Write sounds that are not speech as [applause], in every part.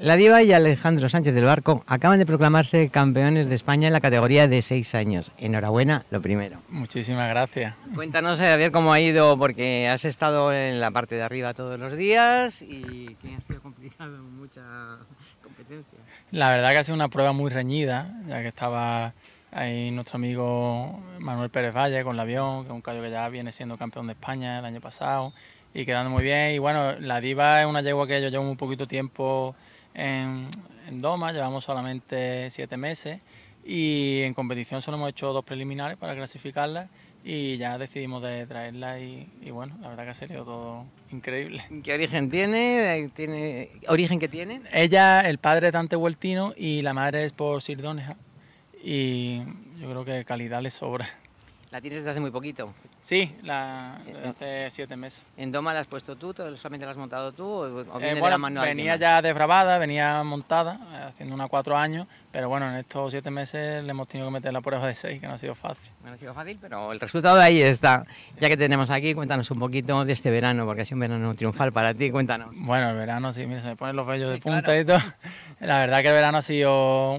La diva y Alejandro Sánchez del Barco acaban de proclamarse campeones de España en la categoría de seis años. Enhorabuena, lo primero. Muchísimas gracias. Cuéntanos, eh, Javier, cómo ha ido, porque has estado en la parte de arriba todos los días y que ha sido complicado, mucha competencia. La verdad que ha sido una prueba muy reñida, ya que estaba ahí nuestro amigo Manuel Pérez Valle con el avión, que es un callo que ya viene siendo campeón de España el año pasado y quedando muy bien. Y bueno, la diva es una yegua que yo llevo un poquito tiempo en, Doma, llevamos solamente siete meses y en competición solo hemos hecho dos preliminares para clasificarla y ya decidimos de traerla y, bueno, la verdad que ha sido todo increíble. ¿Qué origen tiene? ¿Tiene ¿Origen que tiene? Ella, el padre es Dante Hueltino y la madre es por Sirdoneja y yo creo que calidad le sobra. La tienes desde hace muy poquito. Sí, desde eh, hace siete meses. ¿En Doma la has puesto tú? ¿Solamente la has montado tú? ¿O eh, viene de la venía ya desbravada, venía montada, eh, haciendo una cuatro años, pero bueno, en estos siete meses le hemos tenido que meter la prueba de seis, que no ha sido fácil. No ha sido fácil, pero el resultado de ahí está. Ya que tenemos aquí, cuéntanos un poquito de este verano, porque ha sido un verano triunfal para ti, cuéntanos. Bueno, el verano sí, mira, se me ponen los vellos de punta y todo. [laughs] La verdad que el verano ha sido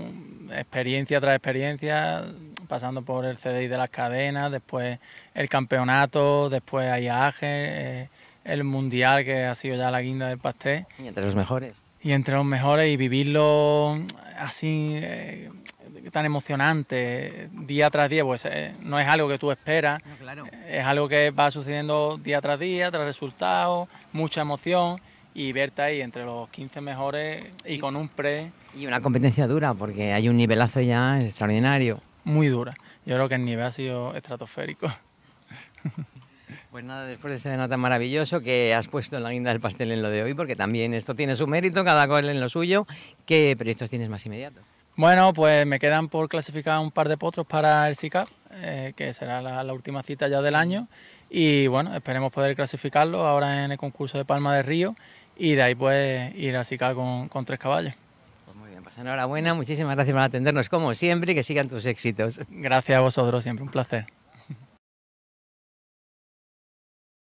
experiencia tras experiencia pasando por el CDI de las cadenas, después el campeonato, después hay age eh, el mundial que ha sido ya la guinda del pastel. Y entre los mejores. Y entre los mejores y vivirlo mm, así eh, tan emocionante día tras día, pues eh, no es algo que tú esperas, es algo que va sucediendo día tras día, tras resultados, mucha emoción y verte ahí entre los 15 mejores y con un pre. Y una competencia dura porque hay un nivelazo ya extraordinario muy dura. Yo creo que el nivel ha sido estratosférico. [laughs] Pues nada, después de este tan maravilloso que has puesto en la guinda del pastel en lo de hoy, porque también esto tiene su mérito, cada cual en lo suyo, ¿qué proyectos tienes más inmediato? Bueno, pues me quedan por clasificar un par de potros para el SICAP, eh, que será la, última cita ya del año, y bueno, esperemos poder clasificarlo ahora en el concurso de Palma de Río, y de ahí pues ir al SICAP con tres caballos. Pues enhorabuena, muchísimas gracias por atendernos como siempre y que sigan tus éxitos. Gracias a vosotros, siempre un placer.